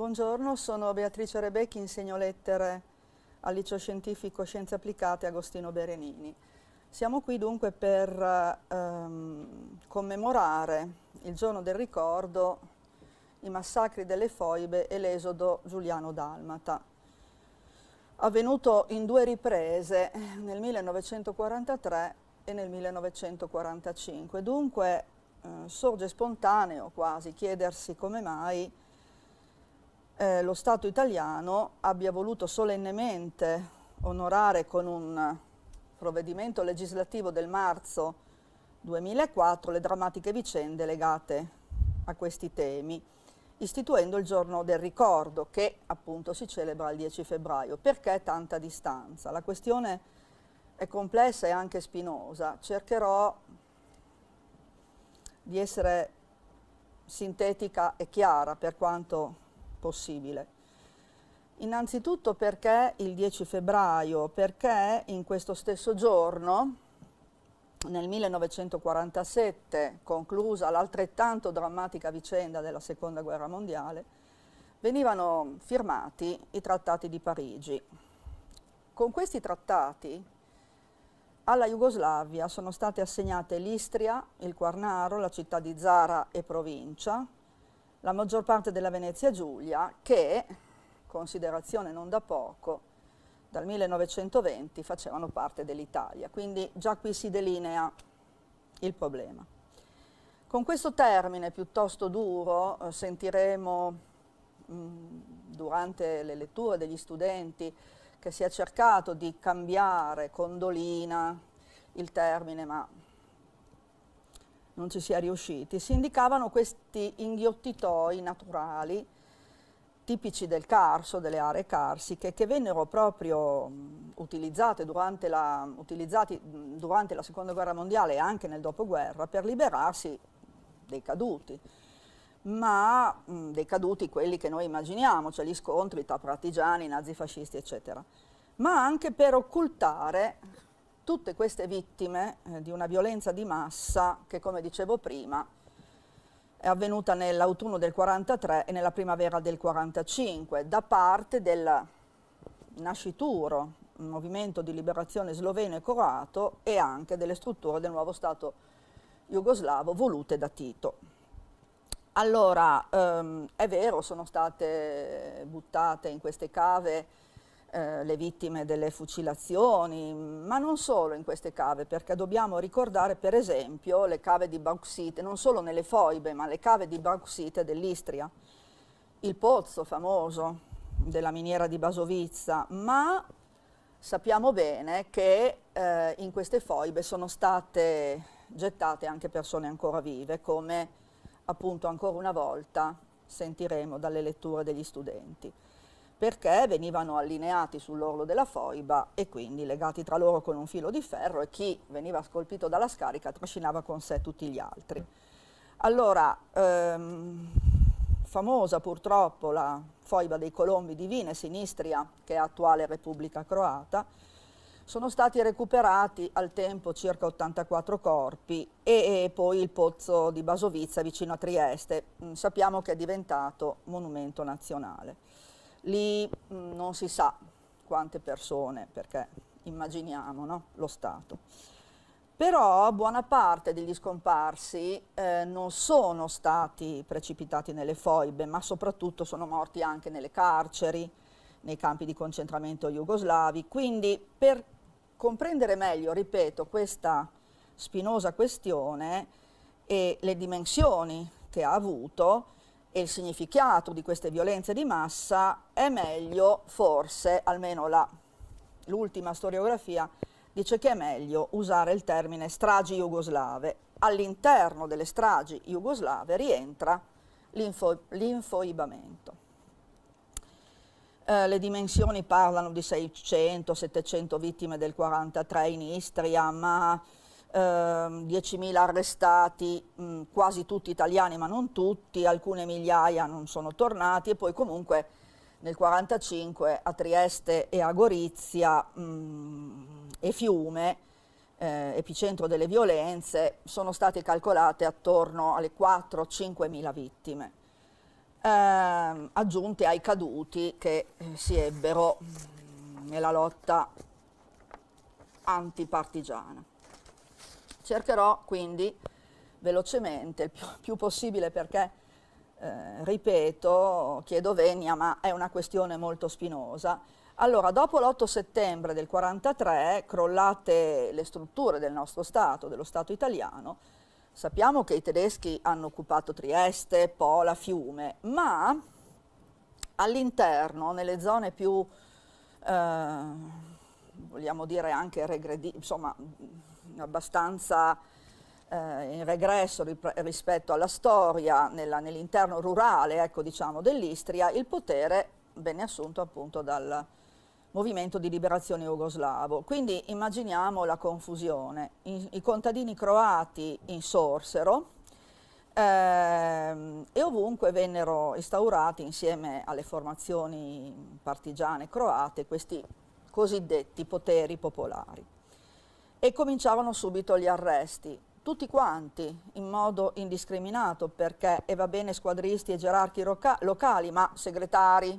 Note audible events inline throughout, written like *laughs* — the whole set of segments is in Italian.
Buongiorno, sono Beatrice Rebecchi, insegno lettere al Liceo Scientifico Scienze Applicate Agostino Berenini. Siamo qui dunque per ehm, commemorare il giorno del ricordo, i massacri delle foibe e l'esodo giuliano-dalmata, avvenuto in due riprese nel 1943 e nel 1945. Dunque eh, sorge spontaneo quasi chiedersi come mai eh, lo Stato italiano abbia voluto solennemente onorare con un provvedimento legislativo del marzo 2004 le drammatiche vicende legate a questi temi, istituendo il giorno del ricordo che appunto si celebra il 10 febbraio. Perché tanta distanza? La questione è complessa e anche spinosa. Cercherò di essere sintetica e chiara per quanto possibile. Innanzitutto perché il 10 febbraio? Perché in questo stesso giorno, nel 1947, conclusa l'altrettanto drammatica vicenda della Seconda Guerra Mondiale, venivano firmati i trattati di Parigi. Con questi trattati alla Jugoslavia sono state assegnate l'Istria, il Quarnaro, la città di Zara e provincia, la maggior parte della Venezia Giulia che, considerazione non da poco, dal 1920 facevano parte dell'Italia, quindi già qui si delinea il problema. Con questo termine piuttosto duro eh, sentiremo mm, durante le letture degli studenti che si è cercato di cambiare con dolina il termine, ma non ci sia riusciti, si indicavano questi inghiottitoi naturali tipici del Carso, delle aree carsiche, che vennero proprio utilizzate durante la, utilizzati durante la Seconda Guerra Mondiale e anche nel dopoguerra per liberarsi dei caduti, ma mh, dei caduti quelli che noi immaginiamo, cioè gli scontri tra partigiani, nazifascisti, eccetera, ma anche per occultare tutte queste vittime eh, di una violenza di massa che, come dicevo prima, è avvenuta nell'autunno del 43 e nella primavera del 45 da parte del nascituro movimento di liberazione sloveno e croato e anche delle strutture del nuovo Stato jugoslavo volute da Tito. Allora, ehm, è vero, sono state buttate in queste cave eh, le vittime delle fucilazioni, ma non solo in queste cave, perché dobbiamo ricordare per esempio le cave di bauxite, non solo nelle foibe, ma le cave di bauxite dell'Istria, il pozzo famoso della miniera di Basovizza, ma sappiamo bene che eh, in queste foibe sono state gettate anche persone ancora vive, come appunto ancora una volta sentiremo dalle letture degli studenti perché venivano allineati sull'orlo della foiba e quindi legati tra loro con un filo di ferro e chi veniva scolpito dalla scarica trascinava con sé tutti gli altri. Allora, ehm, famosa purtroppo la foiba dei colombi di Vines in che è attuale Repubblica Croata, sono stati recuperati al tempo circa 84 corpi e poi il pozzo di Basovizza vicino a Trieste, mm, sappiamo che è diventato monumento nazionale lì mh, mm, non si sa quante persone, perché immaginiamo no? lo Stato. Però buona parte degli scomparsi eh, non sono stati precipitati nelle foibe, ma soprattutto sono morti anche nelle carceri, nei campi di concentramento jugoslavi. Quindi per comprendere meglio, ripeto, questa spinosa questione e le dimensioni che ha avuto, e il significato di queste violenze di massa, è meglio forse, almeno l'ultima storiografia, dice che è meglio usare il termine stragi jugoslave. All'interno delle stragi jugoslave rientra l'infoibamento. Eh, le dimensioni parlano di 600-700 vittime del 43 in Istria, ma 10.000 ehm, arrestati, mh, mm, quasi tutti italiani ma non tutti, alcune migliaia non sono tornati e poi comunque nel 1945 a Trieste e a Gorizia mh, mm, e Fiume, eh, epicentro delle violenze, sono state calcolate attorno alle 4-5.000 vittime, ehm, aggiunte ai caduti che eh, si ebbero mm, nella lotta antipartigiana. Cercherò quindi velocemente, il più, *laughs* più possibile perché, eh, ripeto, chiedo venia, ma è una questione molto spinosa. Allora, dopo l'8 settembre del 1943, crollate le strutture del nostro Stato, dello Stato italiano, sappiamo che i tedeschi hanno occupato Trieste, Pola, Fiume, ma all'interno, nelle zone più, eh, vogliamo dire anche regredite, insomma, abbastanza eh, in regresso rispetto alla storia nell'interno rurale ecco, diciamo, dell'Istria, il potere venne assunto appunto dal movimento di liberazione jugoslavo. Quindi immaginiamo la confusione. I, i contadini croati insorsero, eh, e ovunque vennero instaurati insieme alle formazioni partigiane croate questi cosiddetti poteri popolari e cominciavano subito gli arresti, tutti quanti, in modo indiscriminato, perché, e va bene squadristi e gerarchi locali, ma segretari,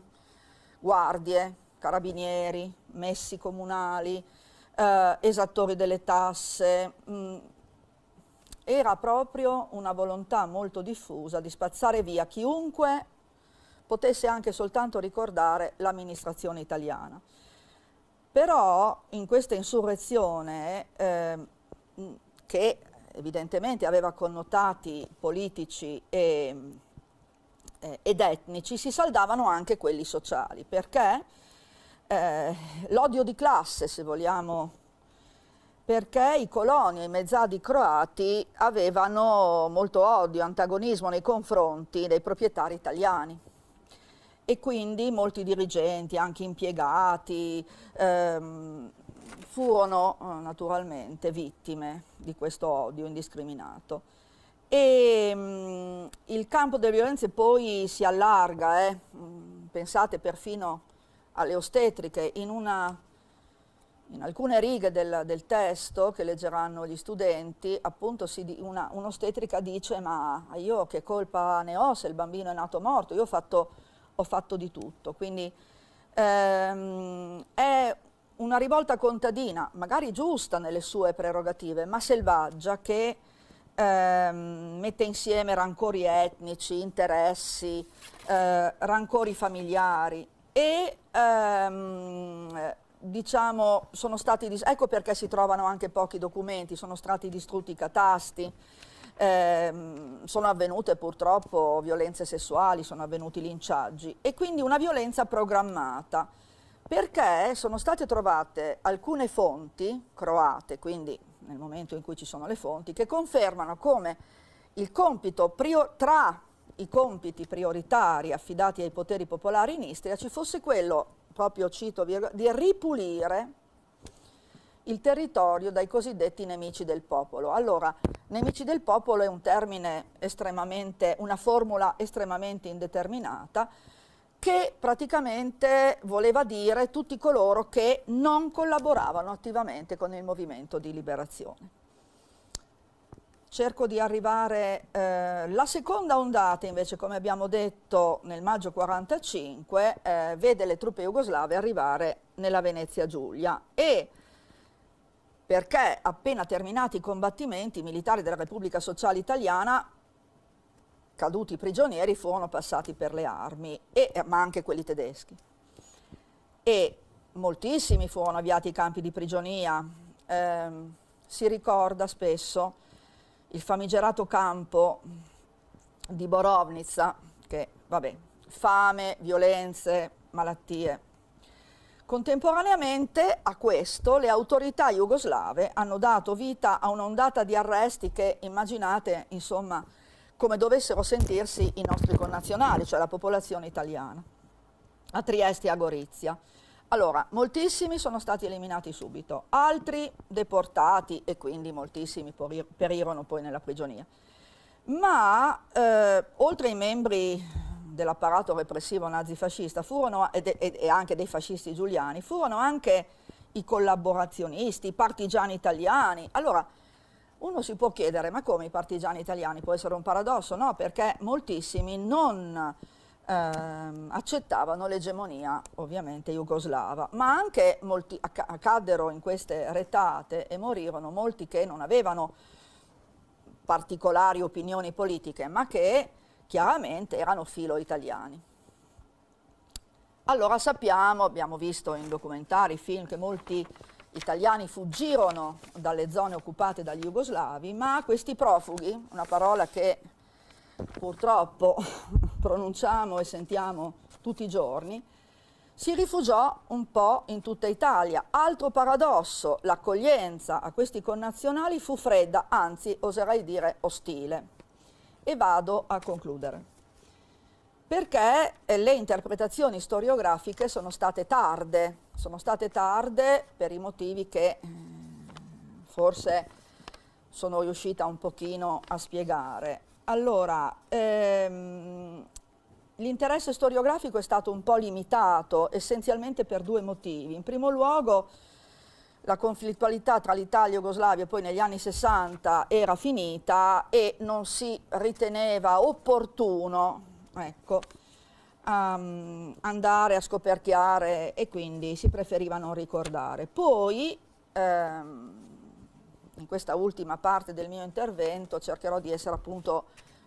guardie, carabinieri, messi comunali, eh, esattori delle tasse, mh, mm. era proprio una volontà molto diffusa di spazzare via chiunque potesse anche soltanto ricordare l'amministrazione italiana. Però in questa insurrezione, eh, che evidentemente aveva connotati politici e, ehm, eh, ed etnici, si saldavano anche quelli sociali, perché eh, l'odio di classe, se vogliamo, perché i coloni e i mezzadi croati avevano molto odio, antagonismo nei confronti dei proprietari italiani e quindi molti dirigenti, anche impiegati, ehm, furono eh, naturalmente vittime di questo odio indiscriminato. E, mh, mm, il campo delle violenze poi si allarga, eh? Mm, pensate perfino alle ostetriche, in, una, in alcune righe del, del, testo che leggeranno gli studenti, appunto un'ostetrica dice ma io che colpa ne ho se il bambino è nato morto, io ho fatto ho fatto di tutto. Quindi ehm, è una rivolta contadina, magari giusta nelle sue prerogative, ma selvaggia, che ehm, mette insieme rancori etnici, interessi, eh, rancori familiari e ehm, diciamo sono stati, ecco perché si trovano anche pochi documenti, sono stati distrutti i catasti, ehm, sono avvenute purtroppo violenze sessuali, sono avvenuti linciaggi e quindi una violenza programmata perché sono state trovate alcune fonti croate, quindi nel momento in cui ci sono le fonti, che confermano come il compito tra i compiti prioritari affidati ai poteri popolari in Istria ci fosse quello, proprio cito, di ripulire il territorio dai cosiddetti nemici del popolo. Allora, nemici del popolo è un termine estremamente, una formula estremamente indeterminata che praticamente voleva dire tutti coloro che non collaboravano attivamente con il movimento di liberazione cerco di arrivare eh, la seconda ondata invece come abbiamo detto nel maggio 45 eh, vede le truppe jugoslave arrivare nella Venezia Giulia e perché appena terminati i combattimenti i militari della Repubblica Sociale Italiana caduti prigionieri furono passati per le armi, e, eh, ma anche quelli tedeschi. E moltissimi furono avviati i campi di prigionia. Eh, si ricorda spesso il famigerato campo di Borovnica, che vabbè, fame, violenze, malattie, Contemporaneamente a questo le autorità jugoslave hanno dato vita a un'ondata di arresti che immaginate insomma come dovessero sentirsi i nostri connazionali, cioè la popolazione italiana, a Trieste e a Gorizia. Allora, moltissimi sono stati eliminati subito, altri deportati e quindi moltissimi perirono poi nella prigionia. Ma eh, oltre ai membri dell'apparato repressivo nazifascista furono, e, e anche dei fascisti giuliani, furono anche i collaborazionisti, i partigiani italiani. Allora, uno si può chiedere, ma come i partigiani italiani? Può essere un paradosso? No, perché moltissimi non ehm, accettavano l'egemonia, ovviamente, jugoslava, ma anche molti acc accaddero in queste retate e morirono molti che non avevano particolari opinioni politiche, ma che chiaramente erano filo italiani. Allora sappiamo, abbiamo visto in documentari, film, che molti italiani fuggirono dalle zone occupate dagli jugoslavi, ma questi profughi, una parola che purtroppo *laughs* pronunciamo e sentiamo tutti i giorni, si rifugiò un po' in tutta Italia. Altro paradosso, l'accoglienza a questi connazionali fu fredda, anzi oserei dire ostile. E vado a concludere. Perché eh, le interpretazioni storiografiche sono state tarde, sono state tarde per i motivi che eh, forse sono riuscita un pochino a spiegare. Allora, ehm, l'interesse storiografico è stato un po' limitato essenzialmente per due motivi. In primo luogo, la conflittualità tra l'Italia e Jugoslavia poi negli anni 60 era finita e non si riteneva opportuno ecco, um, andare a scoperchiare e quindi si preferiva non ricordare. Poi, ehm, in questa ultima parte del mio intervento, cercherò di essere appunto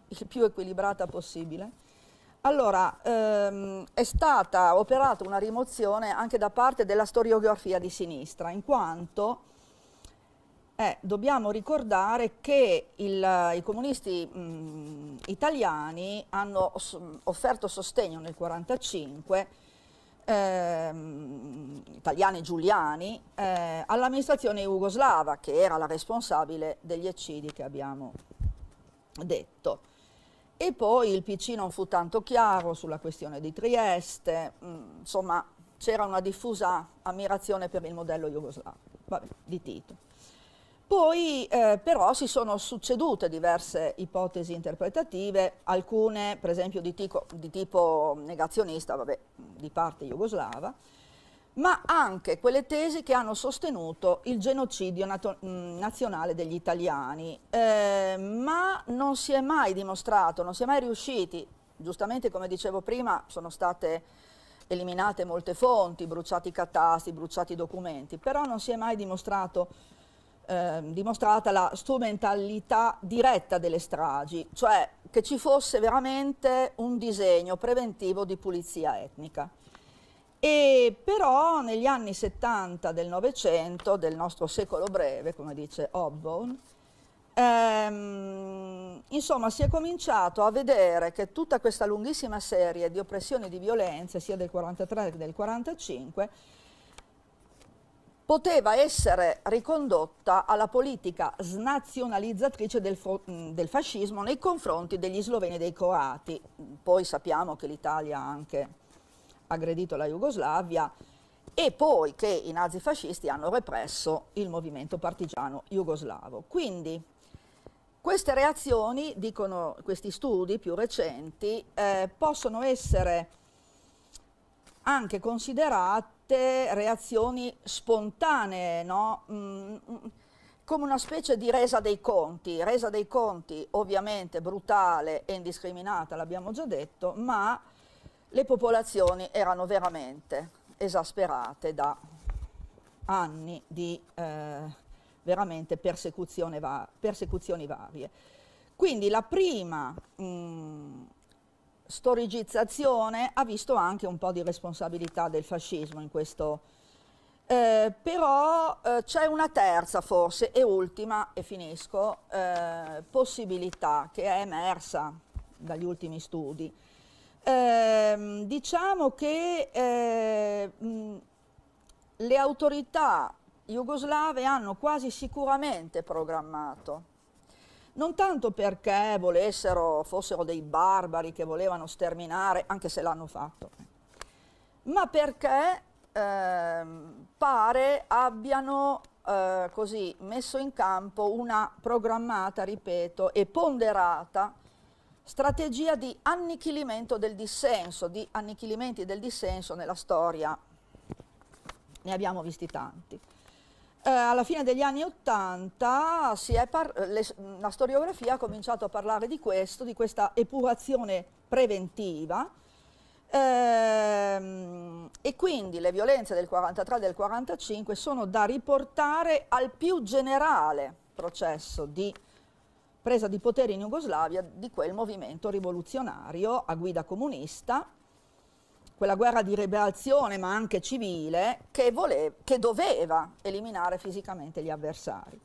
il più equilibrata possibile. Allora, ehm, è stata operata una rimozione anche da parte della storiografia di sinistra, in quanto eh, dobbiamo ricordare che il, i comunisti mh, italiani hanno offerto sostegno nel 1945, ehm, italiani giuliani, eh, all'amministrazione jugoslava, che era la responsabile degli eccidi che abbiamo detto. E poi il PC non fu tanto chiaro sulla questione di Trieste, mm, insomma c'era una diffusa ammirazione per il modello jugoslavo vabbè, di Tito. Poi eh, però si sono succedute diverse ipotesi interpretative, alcune per esempio di, tico, di tipo negazionista, vabbè, di parte jugoslava, ma anche quelle tesi che hanno sostenuto il genocidio nazionale degli italiani, eh, ma non si è mai dimostrato, non si è mai riusciti, giustamente come dicevo prima sono state eliminate molte fonti, bruciati catasti, bruciati documenti, però non si è mai dimostrato, eh, dimostrata la strumentalità diretta delle stragi, cioè che ci fosse veramente un disegno preventivo di pulizia etnica. E però negli anni 70 del Novecento, del nostro secolo breve, come dice Obborn, ehm, insomma si è cominciato a vedere che tutta questa lunghissima serie di oppressioni e di violenze, sia del 43 che del 45, poteva essere ricondotta alla politica snazionalizzatrice del, del, fascismo nei confronti degli sloveni e dei croati. Poi sappiamo che l'Italia ha anche aggredito la Jugoslavia e poi che i nazifascisti hanno represso il movimento partigiano jugoslavo. Quindi queste reazioni, dicono questi studi più recenti, eh, possono essere anche considerate reazioni spontanee, no? mm, mm come una specie di resa dei conti, resa dei conti ovviamente brutale e indiscriminata, l'abbiamo già detto, ma le popolazioni erano veramente esasperate da anni di eh, veramente persecuzione va persecuzioni varie. Quindi la prima mh, mm, storicizzazione ha visto anche un po' di responsabilità del fascismo in questo, eh, però eh, c'è una terza forse e ultima, e finisco, eh, possibilità che è emersa dagli ultimi studi, eh, diciamo che eh, le autorità jugoslave hanno quasi sicuramente programmato non tanto perché volessero, fossero dei barbari che volevano sterminare, anche se l'hanno fatto, ma perché eh, pare abbiano eh, così messo in campo una programmata, ripeto, e ponderata strategia di annichilimento del dissenso, di annichilimenti del dissenso nella storia, ne abbiamo visti tanti. Eh, alla fine degli anni Ottanta la storiografia ha cominciato a parlare di questo, di questa epurazione preventiva, ehm, e quindi le violenze del 43 e del 45 sono da riportare al più generale processo di presa di potere in Jugoslavia di quel movimento rivoluzionario a guida comunista, quella guerra di ribellione ma anche civile che, voleva, che doveva eliminare fisicamente gli avversari.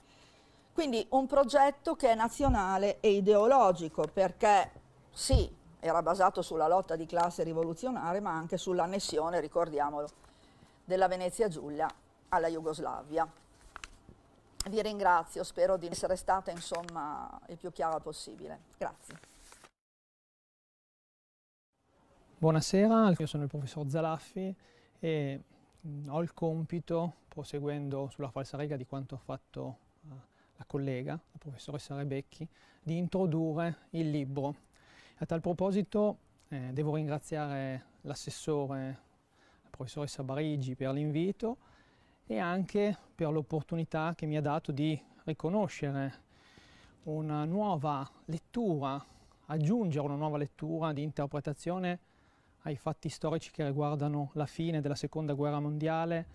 Quindi un progetto che è nazionale e ideologico perché sì, era basato sulla lotta di classe rivoluzionaria ma anche sull'annessione, ricordiamolo, della Venezia Giulia alla Jugoslavia vi ringrazio, spero di essere stata insomma il più chiara possibile. Grazie. Buonasera, io sono il professor Zalaffi e mm, ho il compito, proseguendo sulla falsa riga di quanto ha fatto eh, la collega, la professoressa Rebecchi, di introdurre il libro. A tal proposito eh, devo ringraziare l'assessore, la professoressa Barigi, per l'invito e anche per l'opportunità che mi ha dato di riconoscere una nuova lettura, aggiungere una nuova lettura di interpretazione ai fatti storici che riguardano la fine della seconda guerra mondiale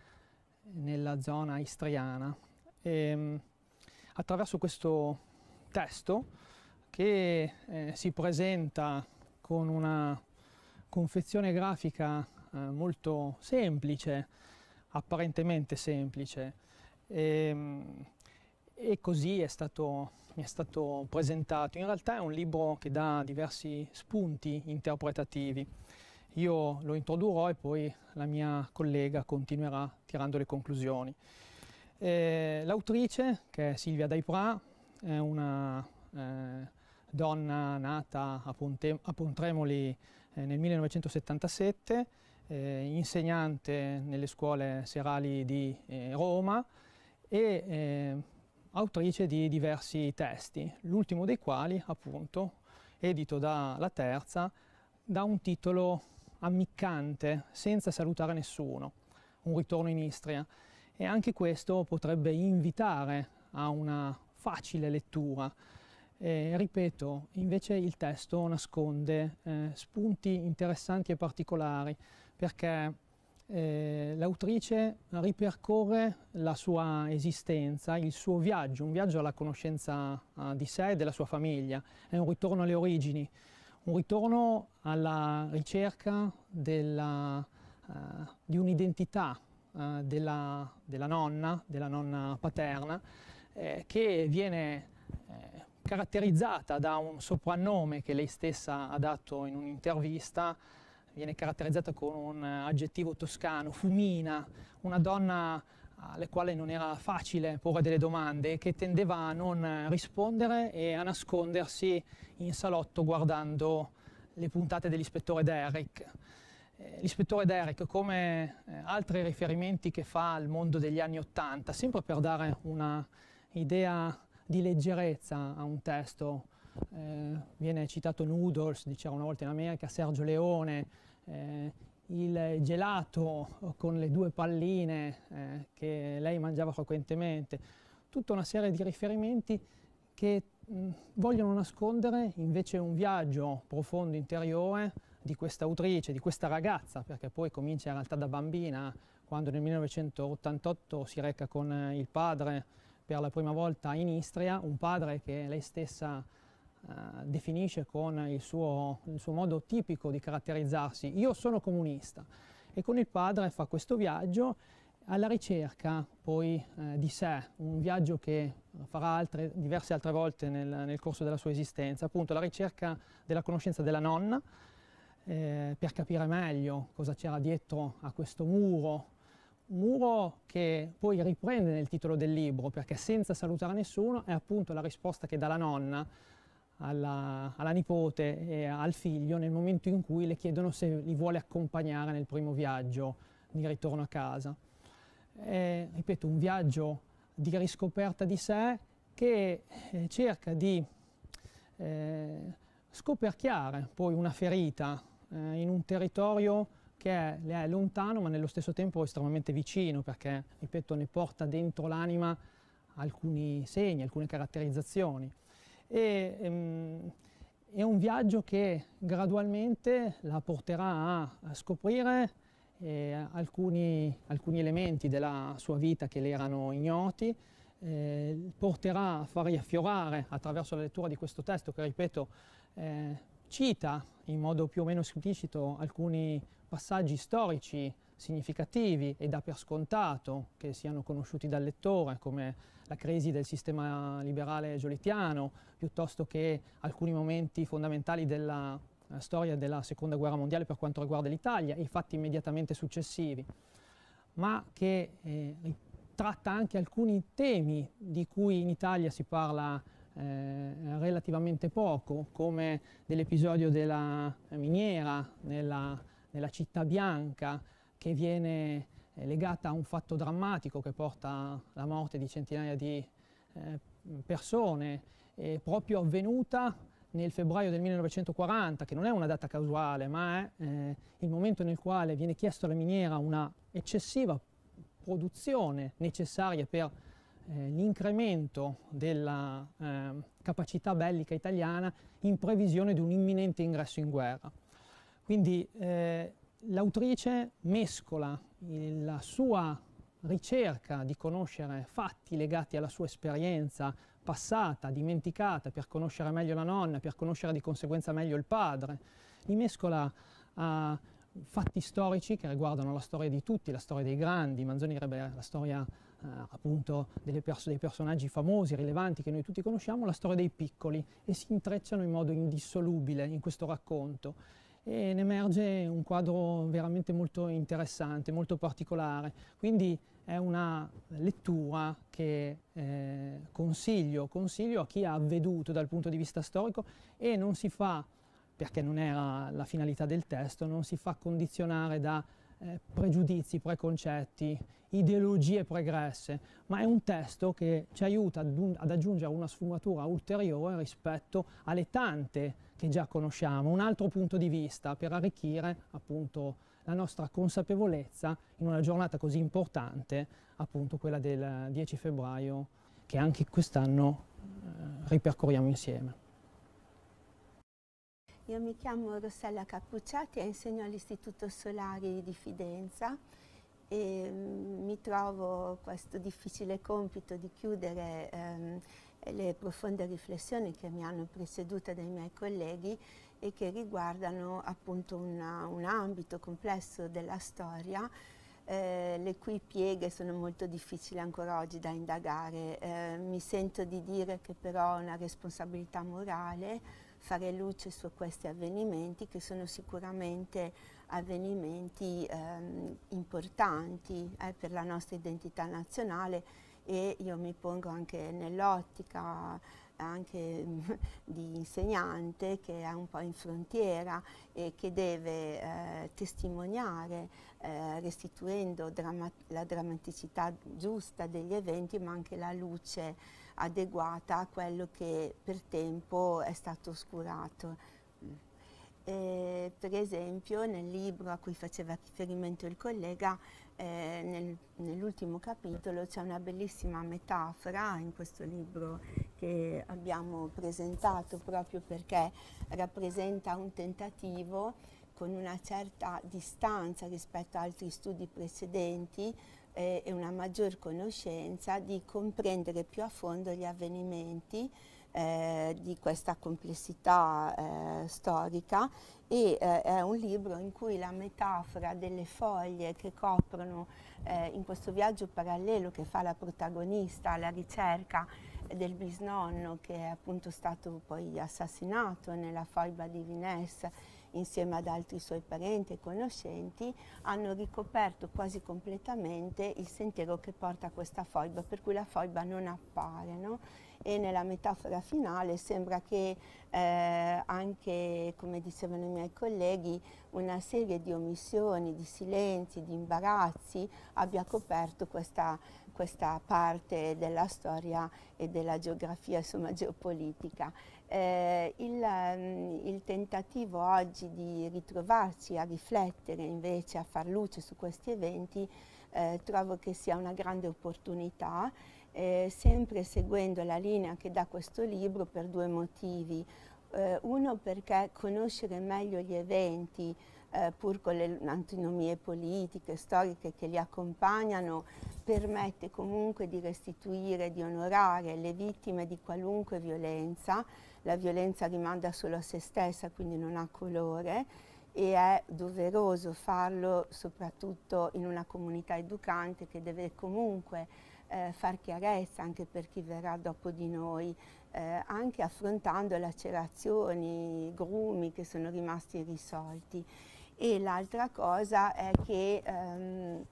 nella zona istriana. E, ehm, attraverso questo testo che eh, si presenta con una confezione grafica eh, molto semplice, apparentemente semplice. E, ehm, e così è stato, mi è stato presentato. In realtà è un libro che dà diversi spunti interpretativi. Io lo introdurrò e poi la mia collega continuerà tirando le conclusioni. Eh, l'autrice, che è Silvia Daipra, è una eh, donna nata a, Ponte, a Pontremoli eh, nel 1977 eh, insegnante nelle scuole serali di eh, Roma e eh, autrice di diversi testi, l'ultimo dei quali appunto, edito dalla terza, dà un titolo ammiccante, senza salutare nessuno, un ritorno in Istria. E anche questo potrebbe invitare a una facile lettura. Eh, ripeto, invece il testo nasconde eh, spunti interessanti e particolari, perché eh, l'autrice ripercorre la sua esistenza, il suo viaggio, un viaggio alla conoscenza eh, di sé e della sua famiglia, è un ritorno alle origini, un ritorno alla ricerca della, eh, di un'identità ah, della, della, nonna, della nonna paterna, eh, che viene eh, caratterizzata da un soprannome che lei stessa ha dato in un'intervista viene caratterizzata con un eh, aggettivo toscano, fumina, una donna alle quali non era facile porre delle domande, che tendeva a non rispondere e a nascondersi in salotto guardando le puntate dell'ispettore Derrick. Eh, l'ispettore Derrick, come eh, altri riferimenti che fa al mondo degli anni Ottanta, sempre per dare una idea di leggerezza a un testo eh, viene citato Noodles, diceva una volta in America, Sergio Leone, eh, il gelato con le due palline eh, che lei mangiava frequentemente, tutta una serie di riferimenti che mh, mm, vogliono nascondere invece un viaggio profondo interiore di questa autrice, di questa ragazza, perché poi comincia in realtà da bambina, quando nel 1988 si reca con il padre per la prima volta in Istria, un padre che lei stessa eh, definisce con il suo, il suo modo tipico di caratterizzarsi, io sono comunista, e con il padre fa questo viaggio alla ricerca poi eh, di sé, un viaggio che farà altre, diverse altre volte nel, nel, corso della sua esistenza, appunto la ricerca della conoscenza della nonna, eh, per capire meglio cosa c'era dietro a questo muro, muro che poi riprende nel titolo del libro, perché senza salutare nessuno è appunto la risposta che dà la nonna alla, alla, nipote e al figlio nel momento in cui le chiedono se li vuole accompagnare nel primo viaggio di ritorno a casa. È, ripeto, un viaggio di riscoperta di sé che eh, cerca di eh, scoperchiare poi una ferita eh, in un territorio che le è lontano ma nello stesso tempo estremamente vicino perché, ripeto, ne porta dentro l'anima alcuni segni, alcune caratterizzazioni e ehm, è un viaggio che gradualmente la porterà a, a scoprire eh, alcuni, alcuni, elementi della sua vita che le erano ignoti, eh, porterà a far riaffiorare attraverso la lettura di questo testo che, ripeto, eh, cita in modo più o meno esplicito alcuni passaggi storici significativi e dà per scontato che siano conosciuti dal lettore, come la crisi del sistema liberale giolittiano, piuttosto che alcuni momenti fondamentali della eh, storia della Seconda Guerra Mondiale per quanto riguarda l'Italia e i fatti immediatamente successivi, ma che eh, tratta anche alcuni temi di cui in Italia si parla eh, relativamente poco, come dell'episodio della miniera nella, nella città bianca, che viene eh, legata a un fatto drammatico che porta alla morte di centinaia di eh, persone, proprio avvenuta nel febbraio del 1940, che non è una data casuale, ma è eh, il momento nel quale viene chiesto alla miniera una eccessiva produzione necessaria per l'incremento della ehm, capacità bellica italiana in previsione di un imminente ingresso in guerra. Quindi l'autrice mescola la sua ricerca di conoscere fatti legati alla sua esperienza passata, dimenticata, per conoscere meglio la nonna, per conoscere di conseguenza meglio il padre, li mescola a fatti storici che riguardano la storia di tutti, la storia dei grandi, Manzoni direbbe la storia eh, appunto perso dei personaggi famosi, rilevanti che noi tutti conosciamo, la storia dei piccoli e si intrecciano in modo indissolubile in questo racconto e ne emerge un quadro veramente molto interessante, molto particolare. Quindi è una lettura che eh, consiglio, consiglio a chi ha veduto dal punto di vista storico e non si fa, perché non era la finalità del testo, non si fa condizionare da eh, pregiudizi, preconcetti, ideologie pregresse, ma è un testo che ci aiuta ad, ad, aggiungere una sfumatura ulteriore rispetto alle tante che già conosciamo, un altro punto di vista per arricchire appunto la nostra consapevolezza in una giornata così importante, appunto quella del 10 febbraio, che anche quest'anno eh, ripercorriamo insieme. Io mi chiamo Rossella Cappucciati e insegno all'Istituto Solari di Fidenza e mm, mi trovo questo difficile compito di chiudere ehm, le profonde riflessioni che mi hanno preceduta dai miei colleghi e che riguardano appunto una, un ambito complesso della storia eh, le cui pieghe sono molto difficili ancora oggi da indagare. Eh, mi sento di dire che però ho una responsabilità morale fare luce su questi avvenimenti che sono sicuramente avvenimenti ehm, importanti eh, per la nostra identità nazionale e io mi pongo anche nell'ottica anche *laughs* di insegnante che è un po' in frontiera e che deve eh, testimoniare eh, restituendo dramma la drammaticità giusta degli eventi ma anche la luce adeguata a quello che per tempo è stato oscurato. Mm. Eh, per esempio nel libro a cui faceva riferimento il collega, eh, nel, nell'ultimo capitolo c'è una bellissima metafora in questo libro che abbiamo presentato proprio perché rappresenta un tentativo con una certa distanza rispetto ad altri studi precedenti eh, e una maggior conoscenza di comprendere più a fondo gli avvenimenti eh, di questa complessità eh, storica e eh, è un libro in cui la metafora delle foglie che coprono eh, in questo viaggio parallelo che fa la protagonista alla ricerca del bisnonno che è appunto stato poi assassinato nella foiba di Vinesse insieme ad altri suoi parenti e conoscenti, hanno ricoperto quasi completamente il sentiero che porta a questa foiba, per cui la foiba non appare. No? E nella metafora finale sembra che eh, anche, come dicevano i miei colleghi, una serie di omissioni, di silenzi, di imbarazzi abbia coperto questa, questa parte della storia e della geografia, insomma, geopolitica. Eh, il, mm, il, tentativo oggi di ritrovarci a riflettere invece, a far luce su questi eventi, eh, trovo che sia una grande opportunità, eh, sempre seguendo la linea che dà questo libro per due motivi. Eh, uno perché conoscere meglio gli eventi, eh, pur con le antinomie politiche, storiche che li accompagnano, permette comunque di restituire, di onorare le vittime di qualunque violenza. La violenza rimanda solo a se stessa, quindi non ha colore e è doveroso farlo soprattutto in una comunità educante che deve comunque eh, far chiarezza anche per chi verrà dopo di noi, eh, anche affrontando lacerazioni, grumi che sono rimasti irrisolti. E l'altra cosa è che ehm,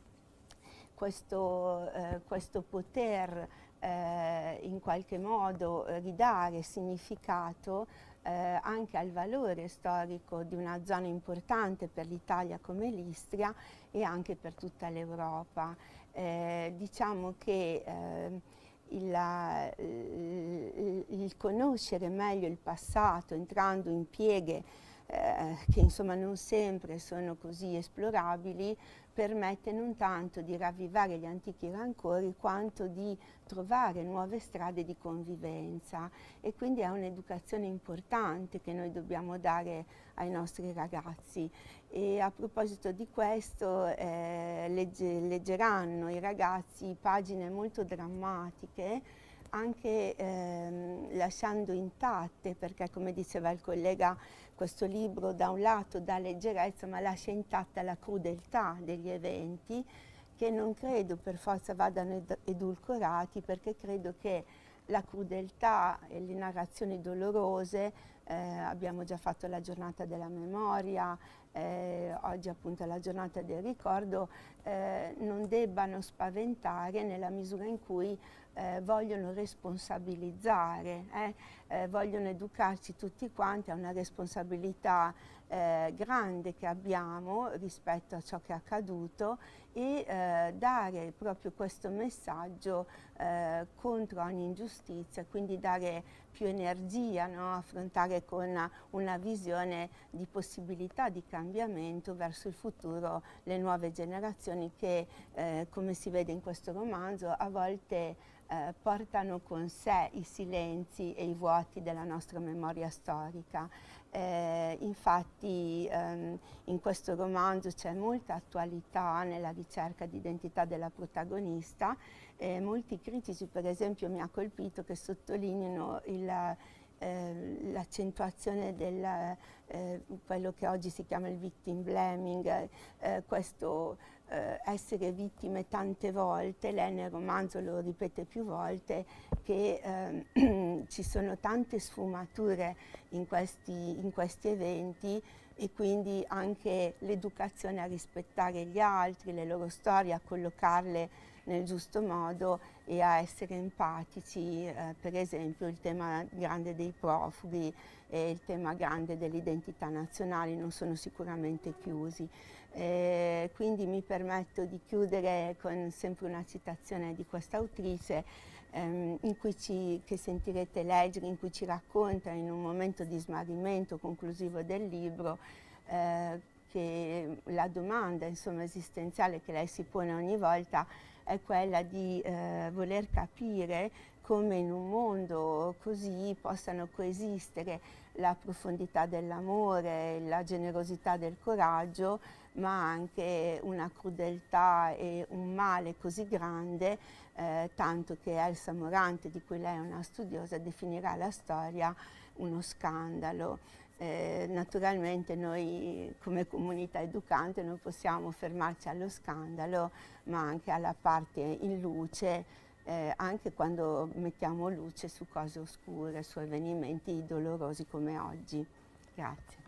questo, eh, questo, poter eh, in qualche modo ridare significato eh, anche al valore storico di una zona importante per l'Italia come l'Istria e anche per tutta l'Europa. Eh, diciamo che eh, il, la, il, il conoscere meglio il passato entrando in pieghe eh, che insomma non sempre sono così esplorabili, permette non tanto di ravvivare gli antichi rancori quanto di trovare nuove strade di convivenza e quindi è un'educazione importante che noi dobbiamo dare ai nostri ragazzi e a proposito di questo eh, legge, leggeranno i ragazzi pagine molto drammatiche anche ehm, lasciando intatte perché come diceva il collega questo libro da un lato dà leggerezza ma lascia intatta la crudeltà degli eventi che non credo per forza vadano edulcorati perché credo che la crudeltà e le narrazioni dolorose eh, abbiamo già fatto la giornata della memoria, eh, oggi appunto la giornata del ricordo, eh, non debbano spaventare nella misura in cui eh, vogliono responsabilizzare, eh. Eh, vogliono educarci tutti quanti a una responsabilità eh, grande che abbiamo rispetto a ciò che è accaduto e eh, dare proprio questo messaggio eh, contro ogni ingiustizia, quindi dare più energia, no? affrontare con una, una, visione di possibilità di cambiamento verso il futuro le nuove generazioni che, eh, come si vede in questo romanzo, a volte eh, portano con sé i silenzi e i vuoti della nostra memoria storica eh, infatti ehm, in questo romanzo c'è molta attualità nella ricerca di identità della protagonista e molti critici per esempio mi ha colpito che sottolineano il Ehm, l'accentuazione di eh, quello che oggi si chiama il victim blaming, eh, questo eh, essere vittime tante volte, lei nel romanzo lo ripete più volte, che ehm, *clears throat* ci sono tante sfumature in questi, in questi eventi e quindi anche l'educazione a rispettare gli altri, le loro storie, a collocarle nel giusto modo e a essere empatici, eh, per esempio il tema grande dei profughi e il tema grande dell'identità nazionale non sono sicuramente chiusi. Eh, quindi mi permetto di chiudere con sempre una citazione di questa autrice ehm, ci, che sentirete leggere, in cui ci racconta in un momento di smarrimento conclusivo del libro eh, che mhmm, la domanda insomma, esistenziale che lei si pone ogni volta è quella di eh, voler capire come in un mondo così possano coesistere la profondità dell'amore, la generosità del coraggio, ma anche una crudeltà e un male così grande, eh, tanto che Elsa Morante, di cui lei è una studiosa, definirà la storia uno scandalo. Eh, naturalmente noi come comunità educante non possiamo fermarci allo scandalo, ma anche alla parte in luce, eh, anche quando mettiamo luce su cose oscure, su avvenimenti dolorosi come oggi. Grazie.